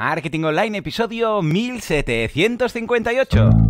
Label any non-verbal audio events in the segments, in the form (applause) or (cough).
Marketing Online, episodio 1758.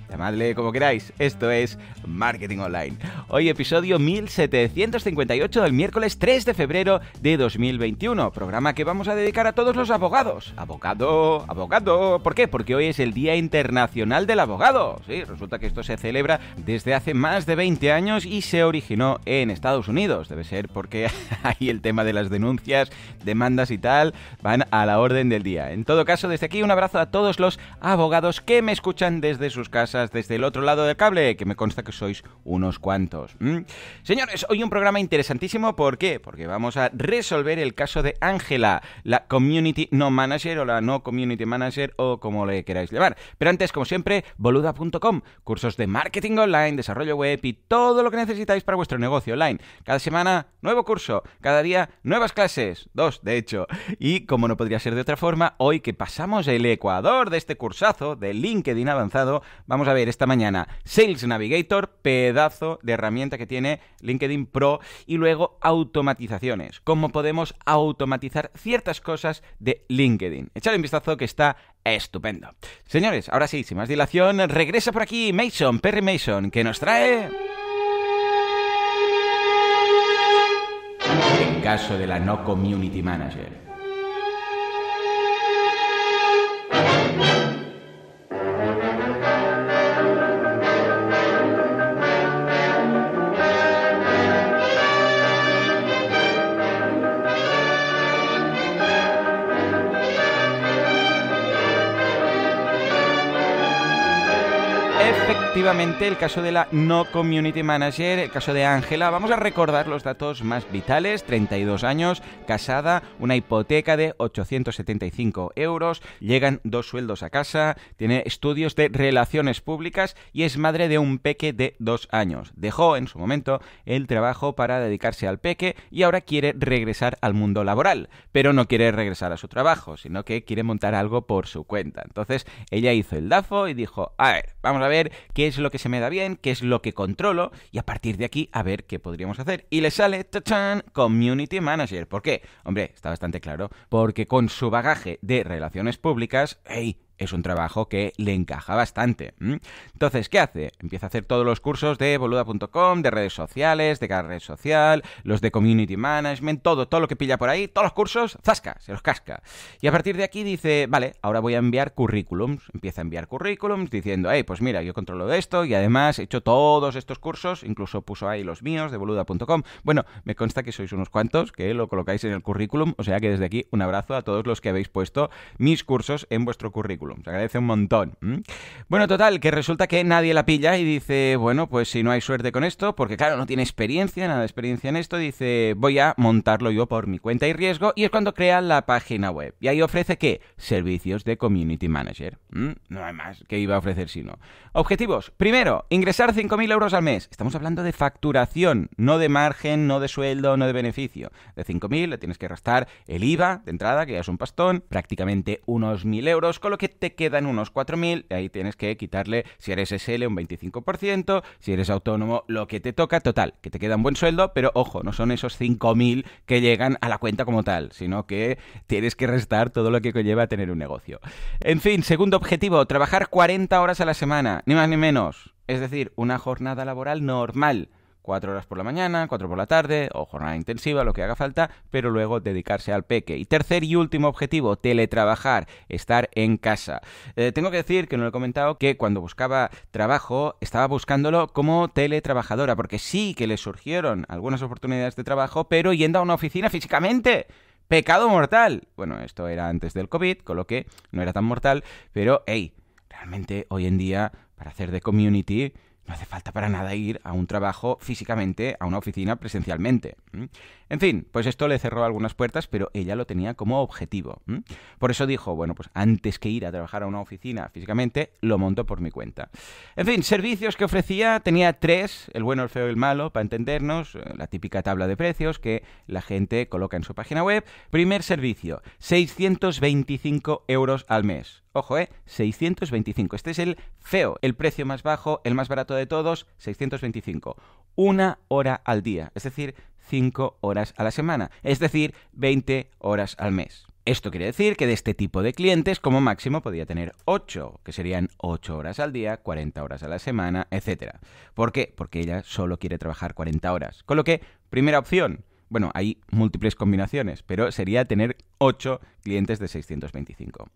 Llamadle como queráis. Esto es Marketing Online. Hoy episodio 1758 del miércoles 3 de febrero de 2021. Programa que vamos a dedicar a todos los abogados. Abogado, abogado. ¿Por qué? Porque hoy es el Día Internacional del Abogado. Sí, resulta que esto se celebra desde hace más de 20 años y se originó en Estados Unidos. Debe ser porque (laughs) ahí el tema de las denuncias, demandas y tal van a la orden del día. En todo caso, desde aquí un abrazo a todos los abogados que me escuchan desde sus casas desde el otro lado del cable, que me consta que sois unos cuantos. Señores, hoy un programa interesantísimo, ¿por qué? Porque vamos a resolver el caso de Ángela, la community no manager o la no community manager o como le queráis llamar. Pero antes, como siempre, boluda.com, cursos de marketing online, desarrollo web y todo lo que necesitáis para vuestro negocio online. Cada semana, nuevo curso, cada día, nuevas clases, dos de hecho. Y como no podría ser de otra forma, hoy que pasamos el Ecuador de este cursazo de LinkedIn avanzado, vamos a a ver esta mañana Sales Navigator, pedazo de herramienta que tiene LinkedIn Pro, y luego automatizaciones, cómo podemos automatizar ciertas cosas de LinkedIn. echale un vistazo que está estupendo. Señores, ahora sí, sin más dilación, regresa por aquí Mason, Perry Mason, que nos trae... en caso de la no community manager. activamente el caso de la no community manager, el caso de Ángela. Vamos a recordar los datos más vitales, 32 años, casada, una hipoteca de 875 euros, llegan dos sueldos a casa, tiene estudios de relaciones públicas y es madre de un peque de dos años. Dejó en su momento el trabajo para dedicarse al peque y ahora quiere regresar al mundo laboral, pero no quiere regresar a su trabajo, sino que quiere montar algo por su cuenta. Entonces ella hizo el DAFO y dijo, a ver, vamos a ver qué es lo que se me da bien, qué es lo que controlo y a partir de aquí a ver qué podríamos hacer. Y le sale ta-chan Community Manager. ¿Por qué? Hombre, está bastante claro, porque con su bagaje de relaciones públicas, hey, es un trabajo que le encaja bastante. Entonces, ¿qué hace? Empieza a hacer todos los cursos de boluda.com, de redes sociales, de cada red social, los de community management, todo, todo lo que pilla por ahí, todos los cursos, zasca, se los casca. Y a partir de aquí dice, vale, ahora voy a enviar currículums. Empieza a enviar currículums diciendo, hey, pues mira, yo controlo esto y además he hecho todos estos cursos, incluso puso ahí los míos de boluda.com. Bueno, me consta que sois unos cuantos que lo colocáis en el currículum, o sea que desde aquí un abrazo a todos los que habéis puesto mis cursos en vuestro currículum. Se agradece un montón. Bueno, total, que resulta que nadie la pilla y dice, bueno, pues si no hay suerte con esto, porque claro, no tiene experiencia, nada de experiencia en esto, dice, voy a montarlo yo por mi cuenta y riesgo, y es cuando crea la página web. Y ahí ofrece que servicios de community manager. No hay más que iba a ofrecer sino. Objetivos. Primero, ingresar 5.000 euros al mes. Estamos hablando de facturación, no de margen, no de sueldo, no de beneficio. De 5.000 le tienes que restar el IVA de entrada, que ya es un pastón, prácticamente unos 1.000 euros, con lo que te quedan unos 4.000, ahí tienes que quitarle, si eres SL, un 25%, si eres autónomo, lo que te toca, total, que te queda un buen sueldo, pero ojo, no son esos 5.000 que llegan a la cuenta como tal, sino que tienes que restar todo lo que conlleva tener un negocio. En fin, segundo objetivo, trabajar 40 horas a la semana, ni más ni menos, es decir, una jornada laboral normal cuatro horas por la mañana, cuatro por la tarde o jornada intensiva, lo que haga falta, pero luego dedicarse al peque. Y tercer y último objetivo, teletrabajar, estar en casa. Eh, tengo que decir que no lo he comentado que cuando buscaba trabajo estaba buscándolo como teletrabajadora, porque sí que le surgieron algunas oportunidades de trabajo, pero yendo a una oficina físicamente. Pecado mortal. Bueno, esto era antes del COVID, con lo que no era tan mortal, pero hey, realmente hoy en día para hacer de community no hace falta para nada ir a un trabajo físicamente, a una oficina presencialmente. En fin, pues esto le cerró algunas puertas, pero ella lo tenía como objetivo. Por eso dijo, bueno, pues antes que ir a trabajar a una oficina físicamente, lo monto por mi cuenta. En fin, servicios que ofrecía, tenía tres, el bueno, el feo y el malo, para entendernos, eh, la típica tabla de precios que la gente coloca en su página web. Primer servicio, 625 euros al mes. Ojo, 625. Eh, este es el feo, el precio más bajo, el más barato de todos, 625. Una hora al día, es decir, 5 horas a la semana, es decir, 20 horas al mes. Esto quiere decir que de este tipo de clientes como máximo podría tener 8, que serían 8 horas al día, 40 horas a la semana, etc. ¿Por qué? Porque ella solo quiere trabajar 40 horas. Con lo que, primera opción, bueno, hay múltiples combinaciones, pero sería tener 8 clientes de 625.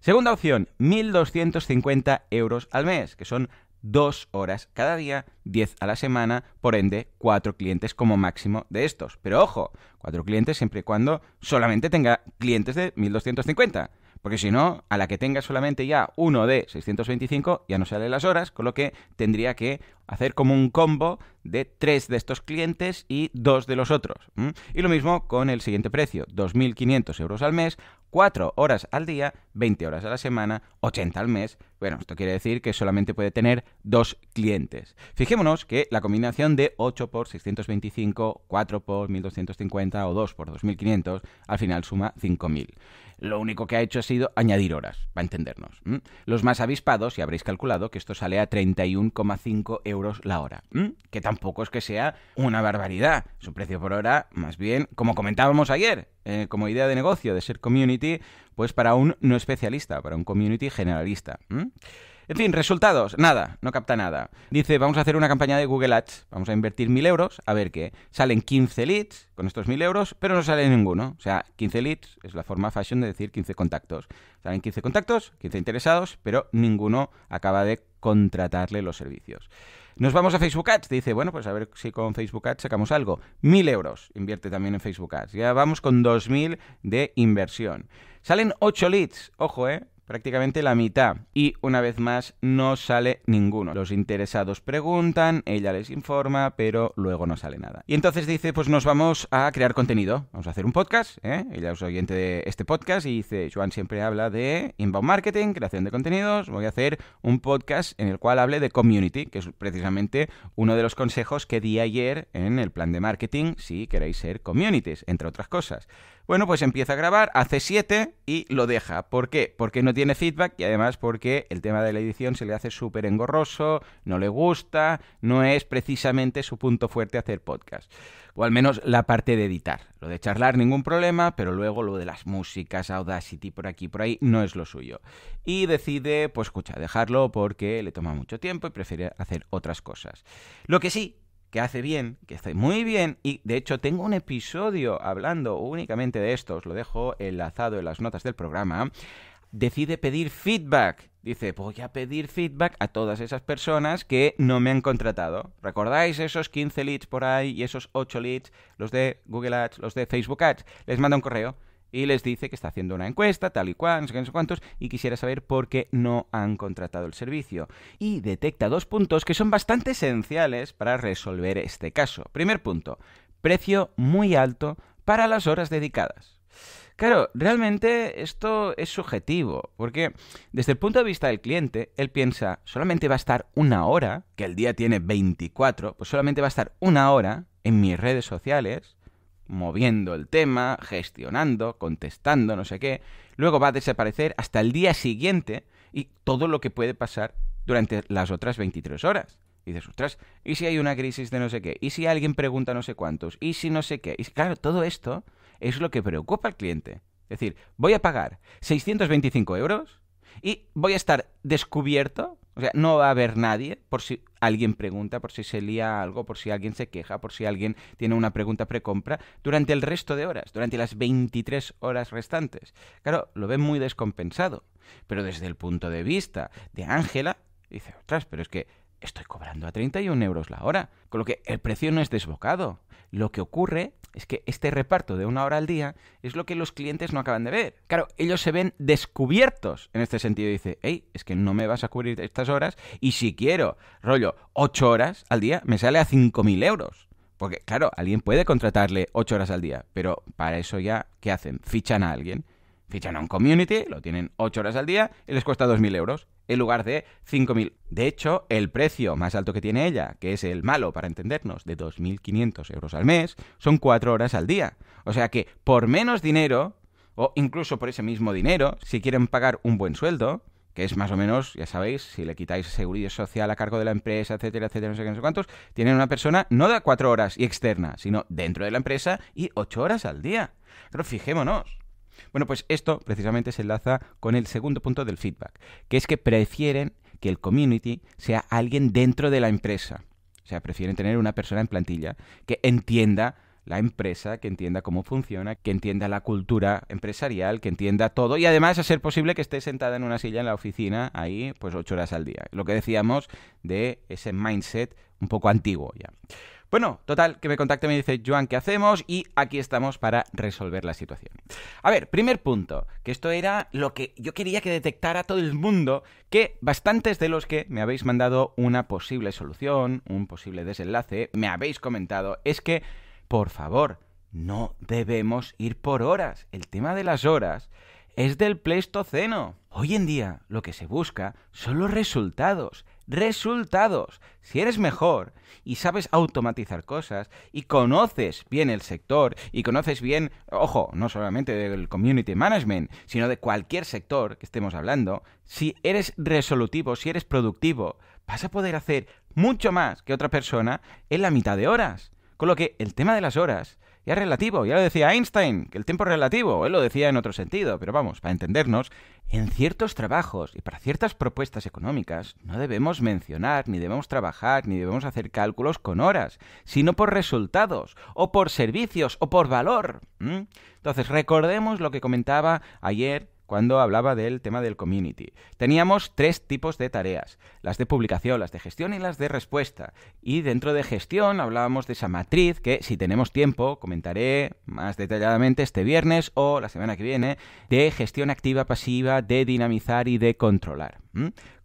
Segunda opción, 1.250 euros al mes, que son 2 horas cada día, 10 a la semana, por ende, 4 clientes como máximo de estos. Pero ojo, 4 clientes siempre y cuando solamente tenga clientes de 1.250. Porque si no, a la que tenga solamente ya uno de 625, ya no sale las horas, con lo que tendría que hacer como un combo de tres de estos clientes y dos de los otros. Y lo mismo con el siguiente precio, 2.500 euros al mes, 4 horas al día, 20 horas a la semana, 80 al mes, bueno, esto quiere decir que solamente puede tener dos clientes. Fijémonos que la combinación de 8 por 625, 4 por 1250 o 2 por 2500 al final suma 5000. Lo único que ha hecho ha sido añadir horas, para entendernos. Los más avispados, y habréis calculado que esto sale a 31,5 euros la hora, que tampoco es que sea una barbaridad. Su precio por hora, más bien, como comentábamos ayer, eh, como idea de negocio, de ser community, pues para un no especialista, para un community generalista. En fin, resultados, nada, no capta nada. Dice, vamos a hacer una campaña de Google Ads, vamos a invertir 1.000 euros, a ver qué. Salen 15 leads con estos 1.000 euros, pero no sale ninguno. O sea, 15 leads es la forma fashion de decir 15 contactos. Salen 15 contactos, 15 interesados, pero ninguno acaba de contratarle los servicios. Nos vamos a Facebook Ads. dice, bueno, pues a ver si con Facebook Ads sacamos algo. 1.000 euros invierte también en Facebook Ads. Ya vamos con 2.000 de inversión. Salen 8 leads. Ojo, ¿eh? prácticamente la mitad. Y una vez más no sale ninguno. Los interesados preguntan, ella les informa, pero luego no sale nada. Y entonces dice, pues nos vamos a crear contenido, vamos a hacer un podcast, ¿eh? ella es oyente de este podcast y dice, Joan siempre habla de inbound marketing, creación de contenidos, voy a hacer un podcast en el cual hable de community, que es precisamente uno de los consejos que di ayer en el plan de marketing si queréis ser communities, entre otras cosas. Bueno, pues empieza a grabar, hace 7 y lo deja. ¿Por qué? Porque no tiene feedback y además porque el tema de la edición se le hace súper engorroso, no le gusta, no es precisamente su punto fuerte hacer podcast. O al menos la parte de editar. Lo de charlar, ningún problema, pero luego lo de las músicas, Audacity por aquí, por ahí, no es lo suyo. Y decide, pues escucha, dejarlo porque le toma mucho tiempo y prefiere hacer otras cosas. Lo que sí que hace bien, que hace muy bien, y de hecho tengo un episodio hablando únicamente de esto, os lo dejo enlazado en las notas del programa, decide pedir feedback. Dice, voy a pedir feedback a todas esas personas que no me han contratado. ¿Recordáis esos 15 leads por ahí y esos 8 leads, los de Google Ads, los de Facebook Ads? Les manda un correo y les dice que está haciendo una encuesta, tal y cual, no sé, qué, no sé cuántos, y quisiera saber por qué no han contratado el servicio. Y detecta dos puntos que son bastante esenciales para resolver este caso. Primer punto, precio muy alto para las horas dedicadas. Claro, realmente esto es subjetivo, porque desde el punto de vista del cliente, él piensa, solamente va a estar una hora, que el día tiene 24, pues solamente va a estar una hora en mis redes sociales, moviendo el tema, gestionando, contestando, no sé qué. Luego va a desaparecer hasta el día siguiente y todo lo que puede pasar durante las otras 23 horas. Y dices, ostras, ¿y si hay una crisis de no sé qué? ¿Y si alguien pregunta no sé cuántos? ¿Y si no sé qué? Y claro, todo esto es lo que preocupa al cliente. Es decir, voy a pagar 625 euros y voy a estar descubierto o sea, no va a haber nadie por si alguien pregunta, por si se lía algo, por si alguien se queja, por si alguien tiene una pregunta precompra, durante el resto de horas, durante las 23 horas restantes. Claro, lo ven muy descompensado. Pero desde el punto de vista de Ángela, dice, otras, pero es que estoy cobrando a 31 euros la hora, con lo que el precio no es desbocado. Lo que ocurre es que este reparto de una hora al día es lo que los clientes no acaban de ver. Claro, ellos se ven descubiertos en este sentido. Dice, hey, es que no me vas a cubrir estas horas y si quiero, rollo, 8 horas al día, me sale a 5.000 euros. Porque, claro, alguien puede contratarle 8 horas al día, pero para eso ya, ¿qué hacen? Fichan a alguien. Fichan a un community, lo tienen 8 horas al día y les cuesta 2.000 euros en lugar de 5.000. De hecho, el precio más alto que tiene ella, que es el malo para entendernos, de 2.500 euros al mes, son 4 horas al día. O sea que por menos dinero, o incluso por ese mismo dinero, si quieren pagar un buen sueldo, que es más o menos, ya sabéis, si le quitáis seguridad social a cargo de la empresa, etcétera, etcétera, no sé qué, no sé cuántos, tienen una persona no de 4 horas y externa, sino dentro de la empresa y 8 horas al día. Pero fijémonos, bueno, pues esto precisamente se enlaza con el segundo punto del feedback, que es que prefieren que el community sea alguien dentro de la empresa. O sea, prefieren tener una persona en plantilla que entienda la empresa, que entienda cómo funciona, que entienda la cultura empresarial, que entienda todo y además a ser posible que esté sentada en una silla en la oficina ahí pues ocho horas al día. Lo que decíamos de ese mindset un poco antiguo ya. Bueno, total, que me contacte y me dice, Joan, ¿qué hacemos? Y aquí estamos para resolver la situación. A ver, primer punto, que esto era lo que yo quería que detectara todo el mundo, que bastantes de los que me habéis mandado una posible solución, un posible desenlace, me habéis comentado, es que, por favor, no debemos ir por horas. El tema de las horas es del Pleistoceno. Hoy en día lo que se busca son los resultados resultados. Si eres mejor y sabes automatizar cosas y conoces bien el sector y conoces bien, ojo, no solamente del community management, sino de cualquier sector que estemos hablando, si eres resolutivo, si eres productivo, vas a poder hacer mucho más que otra persona en la mitad de horas. Con lo que el tema de las horas ya es relativo, ya lo decía Einstein, que el tiempo es relativo, él lo decía en otro sentido, pero vamos, para entendernos, en ciertos trabajos y para ciertas propuestas económicas no debemos mencionar, ni debemos trabajar, ni debemos hacer cálculos con horas, sino por resultados, o por servicios, o por valor. Entonces, recordemos lo que comentaba ayer cuando hablaba del tema del community. Teníamos tres tipos de tareas, las de publicación, las de gestión y las de respuesta. Y dentro de gestión hablábamos de esa matriz que, si tenemos tiempo, comentaré más detalladamente este viernes o la semana que viene, de gestión activa, pasiva, de dinamizar y de controlar.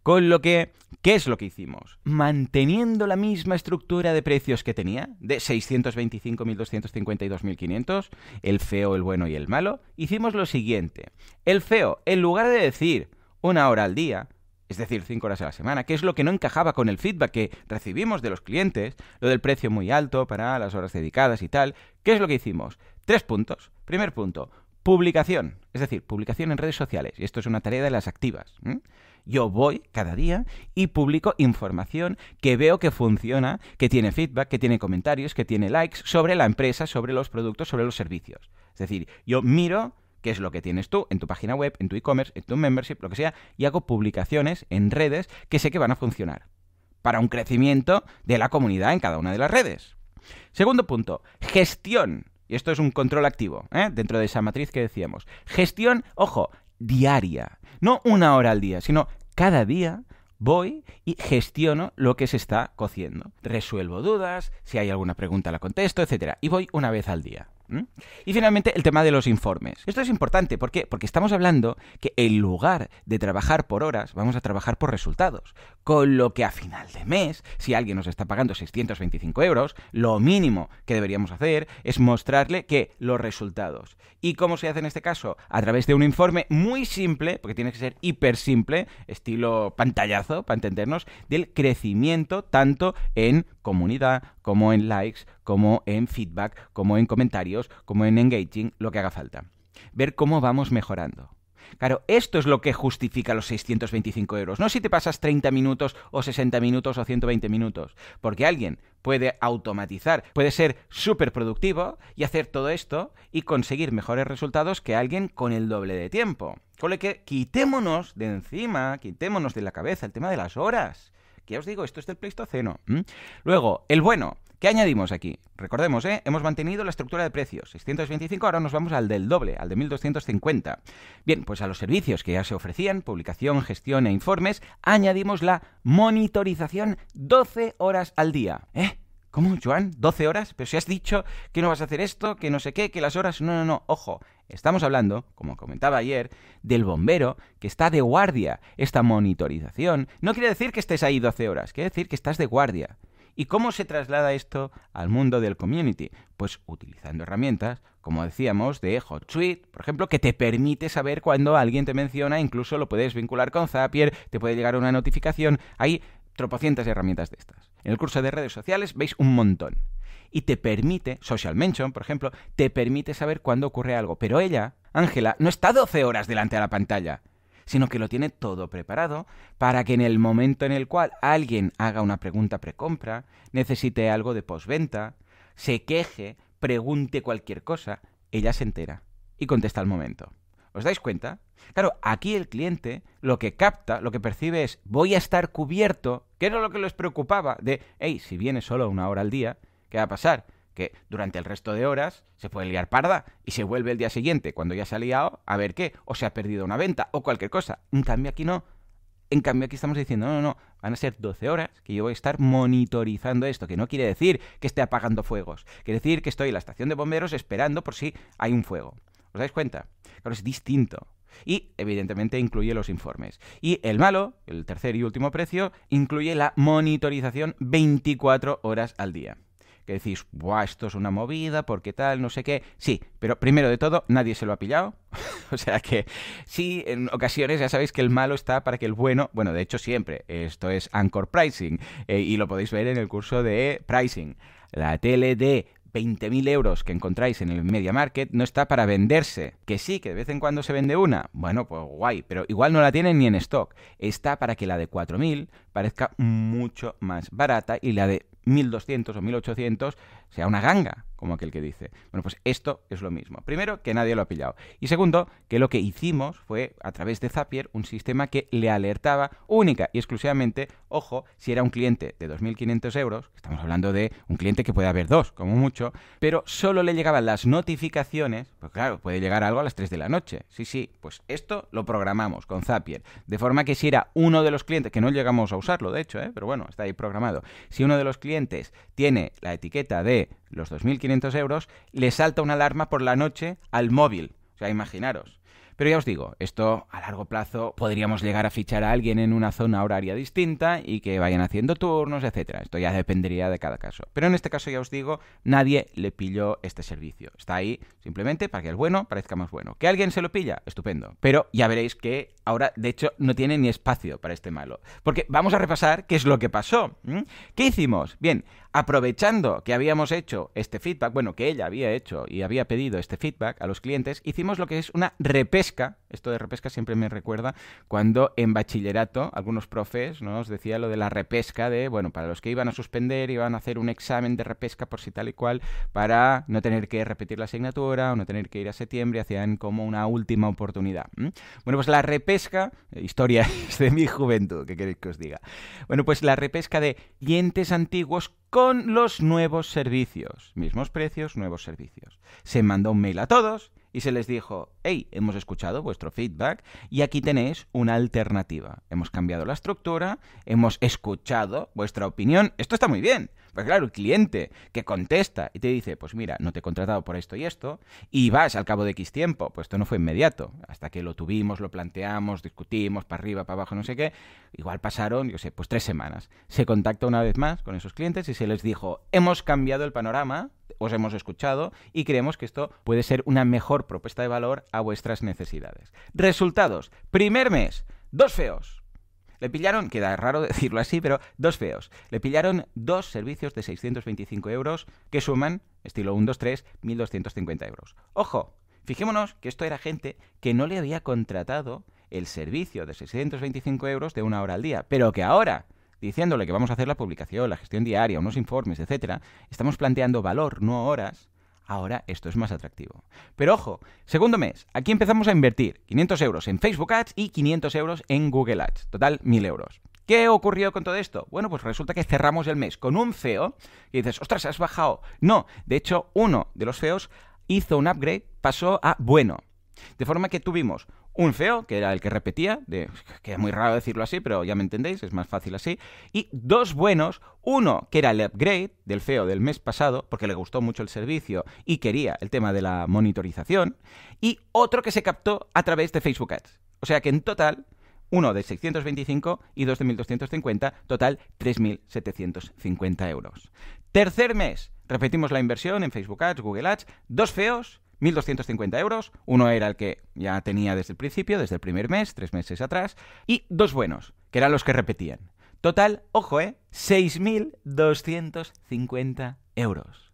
Con lo que, ¿qué es lo que hicimos? Manteniendo la misma estructura de precios que tenía, de 625.252.500, el feo, el bueno y el malo, hicimos lo siguiente. El feo, en lugar de decir una hora al día, es decir, cinco horas a la semana, que es lo que no encajaba con el feedback que recibimos de los clientes, lo del precio muy alto para las horas dedicadas y tal, ¿qué es lo que hicimos? Tres puntos. Primer punto, publicación, es decir, publicación en redes sociales, y esto es una tarea de las activas. Yo voy cada día y publico información que veo que funciona, que tiene feedback, que tiene comentarios, que tiene likes sobre la empresa, sobre los productos, sobre los servicios. Es decir, yo miro qué es lo que tienes tú en tu página web, en tu e-commerce, en tu membership, lo que sea, y hago publicaciones en redes que sé que van a funcionar para un crecimiento de la comunidad en cada una de las redes. Segundo punto, gestión. Y esto es un control activo, ¿eh? dentro de esa matriz que decíamos. Gestión, ojo, diaria. No una hora al día, sino cada día voy y gestiono lo que se está cociendo. Resuelvo dudas, si hay alguna pregunta la contesto, etc. Y voy una vez al día. Y finalmente el tema de los informes. Esto es importante, ¿por Porque estamos hablando que en lugar de trabajar por horas, vamos a trabajar por resultados. Con lo que a final de mes, si alguien nos está pagando 625 euros, lo mínimo que deberíamos hacer es mostrarle que los resultados. ¿Y cómo se hace en este caso? A través de un informe muy simple, porque tiene que ser hiper simple, estilo pantallazo, para entendernos, del crecimiento tanto en comunidad como en likes, como en feedback, como en comentarios, como en engaging, lo que haga falta. Ver cómo vamos mejorando. Claro, esto es lo que justifica los 625 euros, no si te pasas 30 minutos o 60 minutos o 120 minutos, porque alguien puede automatizar, puede ser súper productivo y hacer todo esto y conseguir mejores resultados que alguien con el doble de tiempo. Con lo que quitémonos de encima, quitémonos de la cabeza el tema de las horas. Que os digo, esto es del Pleistoceno. Luego, el bueno. ¿Qué añadimos aquí? Recordemos, ¿eh? hemos mantenido la estructura de precios. 625, ahora nos vamos al del doble, al de 1250. Bien, pues a los servicios que ya se ofrecían, publicación, gestión e informes, añadimos la monitorización 12 horas al día. ¿Eh? ¿Cómo, Joan? ¿12 horas? Pero si has dicho que no vas a hacer esto, que no sé qué, que las horas... No, no, no, ojo. Estamos hablando, como comentaba ayer, del bombero que está de guardia. Esta monitorización no quiere decir que estés ahí 12 horas, quiere decir que estás de guardia. ¿Y cómo se traslada esto al mundo del community? Pues utilizando herramientas, como decíamos, de HotSuite, por ejemplo, que te permite saber cuando alguien te menciona, incluso lo puedes vincular con Zapier, te puede llegar una notificación, hay tropocientas herramientas de estas. En el curso de redes sociales veis un montón. Y te permite, Social Mention, por ejemplo, te permite saber cuándo ocurre algo. Pero ella, Ángela, no está 12 horas delante de la pantalla, sino que lo tiene todo preparado para que en el momento en el cual alguien haga una pregunta precompra, necesite algo de postventa, se queje, pregunte cualquier cosa, ella se entera y contesta al momento. ¿Os dais cuenta? Claro, aquí el cliente lo que capta, lo que percibe es voy a estar cubierto, que era lo que les preocupaba, de, hey, si viene solo una hora al día, ¿qué va a pasar? Que durante el resto de horas se puede liar parda y se vuelve el día siguiente, cuando ya se ha liado, a ver qué, o se ha perdido una venta o cualquier cosa. En cambio aquí no. En cambio aquí estamos diciendo, no, no, no, van a ser 12 horas que yo voy a estar monitorizando esto, que no quiere decir que esté apagando fuegos, quiere decir que estoy en la estación de bomberos esperando por si hay un fuego. ¿Os dais cuenta? Claro, es distinto. Y evidentemente incluye los informes. Y el malo, el tercer y último precio, incluye la monitorización 24 horas al día. Que decís, Buah, esto es una movida, ¿Por qué tal, no sé qué. Sí, pero primero de todo, nadie se lo ha pillado. (laughs) o sea que sí, en ocasiones ya sabéis que el malo está para que el bueno, bueno, de hecho siempre, esto es Anchor Pricing, eh, y lo podéis ver en el curso de Pricing la tele de 20.000 euros que encontráis en el Media Market no está para venderse. Que sí, que de vez en cuando se vende una. Bueno, pues guay, pero igual no la tienen ni en stock. Está para que la de 4.000 parezca mucho más barata y la de 1.200 o 1.800 sea una ganga como aquel que dice. Bueno, pues esto es lo mismo. Primero, que nadie lo ha pillado. Y segundo, que lo que hicimos fue, a través de Zapier, un sistema que le alertaba única y exclusivamente, ojo, si era un cliente de 2.500 euros, estamos hablando de un cliente que puede haber dos, como mucho, pero solo le llegaban las notificaciones, pues claro, puede llegar algo a las 3 de la noche. Sí, sí, pues esto lo programamos con Zapier, de forma que si era uno de los clientes, que no llegamos a usarlo, de hecho, ¿eh? pero bueno, está ahí programado, si uno de los clientes tiene la etiqueta de los 2.500 euros, le salta una alarma por la noche al móvil. O sea, imaginaros. Pero ya os digo, esto a largo plazo podríamos llegar a fichar a alguien en una zona horaria distinta y que vayan haciendo turnos, etcétera. Esto ya dependería de cada caso. Pero en este caso ya os digo, nadie le pilló este servicio. Está ahí simplemente para que el bueno parezca más bueno. Que alguien se lo pilla, estupendo. Pero ya veréis que ahora de hecho no tiene ni espacio para este malo, porque vamos a repasar qué es lo que pasó. ¿Qué hicimos? Bien, aprovechando que habíamos hecho este feedback, bueno, que ella había hecho y había pedido este feedback a los clientes, hicimos lo que es una repesca. Esto de repesca siempre me recuerda cuando en bachillerato algunos profes nos os decía lo de la repesca de, bueno, para los que iban a suspender, iban a hacer un examen de repesca por si tal y cual, para no tener que repetir la asignatura o no tener que ir a septiembre, hacían como una última oportunidad. Bueno, pues la repesca, eh, historia (laughs) es de mi juventud, ¿qué queréis que os diga. Bueno, pues la repesca de dientes antiguos con los nuevos servicios. Mismos precios, nuevos servicios. Se mandó un mail a todos y se les dijo, hey, hemos escuchado vuestro feedback y aquí tenéis una alternativa. Hemos cambiado la estructura, hemos escuchado vuestra opinión, esto está muy bien. Pues claro, el cliente que contesta y te dice, pues mira, no te he contratado por esto y esto, y vas al cabo de X tiempo, pues esto no fue inmediato, hasta que lo tuvimos, lo planteamos, discutimos, para arriba, para abajo, no sé qué, igual pasaron, yo sé, pues tres semanas. Se contacta una vez más con esos clientes y se les dijo, hemos cambiado el panorama, os hemos escuchado y creemos que esto puede ser una mejor propuesta de valor a vuestras necesidades. Resultados. Primer mes, dos feos. Le pillaron, queda raro (laughs) decirlo así, pero dos feos. Le pillaron dos servicios de 625 euros que suman, estilo 1, 2, 3, 1.250 euros. Ojo, fijémonos que esto era gente que no le había contratado el servicio de 625 euros de una hora al día, pero que ahora diciéndole que vamos a hacer la publicación, la gestión diaria, unos informes, etcétera, estamos planteando valor, no horas, ahora esto es más atractivo. Pero ojo, segundo mes, aquí empezamos a invertir 500 euros en Facebook Ads y 500 euros en Google Ads, total 1000 euros. ¿Qué ocurrió con todo esto? Bueno, pues resulta que cerramos el mes con un CEO y dices, ostras, has bajado. No, de hecho, uno de los CEOs hizo un upgrade, pasó a bueno. De forma que tuvimos un feo, que era el que repetía, que es muy raro decirlo así, pero ya me entendéis, es más fácil así, y dos buenos, uno que era el upgrade del feo del mes pasado, porque le gustó mucho el servicio y quería el tema de la monitorización, y otro que se captó a través de Facebook Ads. O sea que en total, uno de 625 y dos de 1250, total 3.750 euros. Tercer mes, repetimos la inversión en Facebook Ads, Google Ads, dos feos, 1.250 euros. Uno era el que ya tenía desde el principio, desde el primer mes, tres meses atrás. Y dos buenos, que eran los que repetían. Total, ojo, ¿eh? 6.250 euros.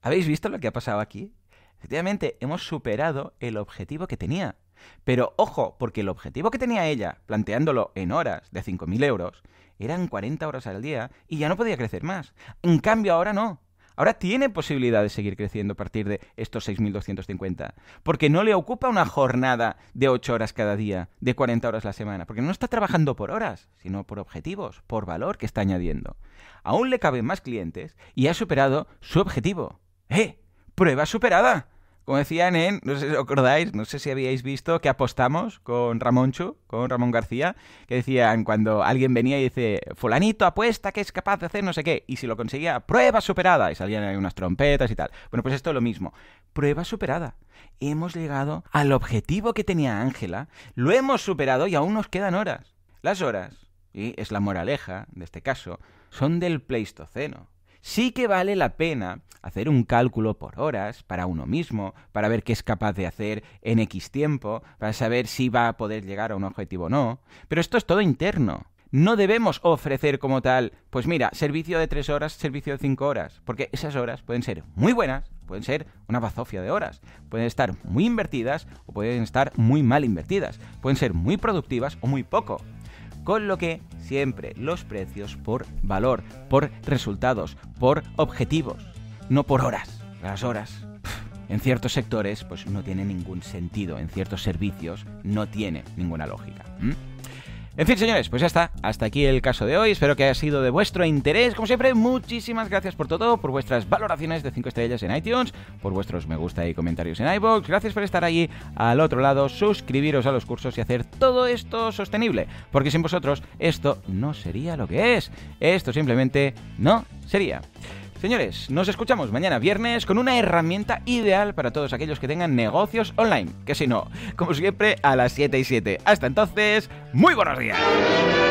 ¿Habéis visto lo que ha pasado aquí? Efectivamente, hemos superado el objetivo que tenía. Pero ojo, porque el objetivo que tenía ella, planteándolo en horas de 5.000 euros, eran 40 horas al día y ya no podía crecer más. En cambio, ahora no. Ahora tiene posibilidad de seguir creciendo a partir de estos 6.250, porque no le ocupa una jornada de 8 horas cada día, de 40 horas la semana, porque no está trabajando por horas, sino por objetivos, por valor que está añadiendo. Aún le caben más clientes y ha superado su objetivo. ¡Eh! ¡Prueba superada! Como decían en, no sé si os acordáis, no sé si habíais visto que apostamos con Ramoncho, con Ramón García, que decían cuando alguien venía y dice, fulanito apuesta que es capaz de hacer no sé qué, y si lo conseguía, prueba superada, y salían ahí unas trompetas y tal. Bueno, pues esto es lo mismo, prueba superada. Hemos llegado al objetivo que tenía Ángela, lo hemos superado y aún nos quedan horas. Las horas, y es la moraleja de este caso, son del Pleistoceno sí que vale la pena hacer un cálculo por horas para uno mismo, para ver qué es capaz de hacer en X tiempo, para saber si va a poder llegar a un objetivo o no. Pero esto es todo interno. No debemos ofrecer como tal, pues mira, servicio de tres horas, servicio de cinco horas, porque esas horas pueden ser muy buenas, pueden ser una bazofia de horas, pueden estar muy invertidas o pueden estar muy mal invertidas, pueden ser muy productivas o muy poco con lo que siempre los precios por valor, por resultados, por objetivos, no por horas. Las horas en ciertos sectores pues no tiene ningún sentido, en ciertos servicios no tiene ninguna lógica. En fin, señores, pues ya está. Hasta aquí el caso de hoy. Espero que haya sido de vuestro interés. Como siempre, muchísimas gracias por todo, por vuestras valoraciones de 5 estrellas en iTunes, por vuestros me gusta y comentarios en iVoox. Gracias por estar allí al otro lado, suscribiros a los cursos y hacer todo esto sostenible. Porque sin vosotros esto no sería lo que es. Esto simplemente no sería. Señores, nos escuchamos mañana viernes con una herramienta ideal para todos aquellos que tengan negocios online. Que si no, como siempre, a las 7 y 7. Hasta entonces, muy buenos días.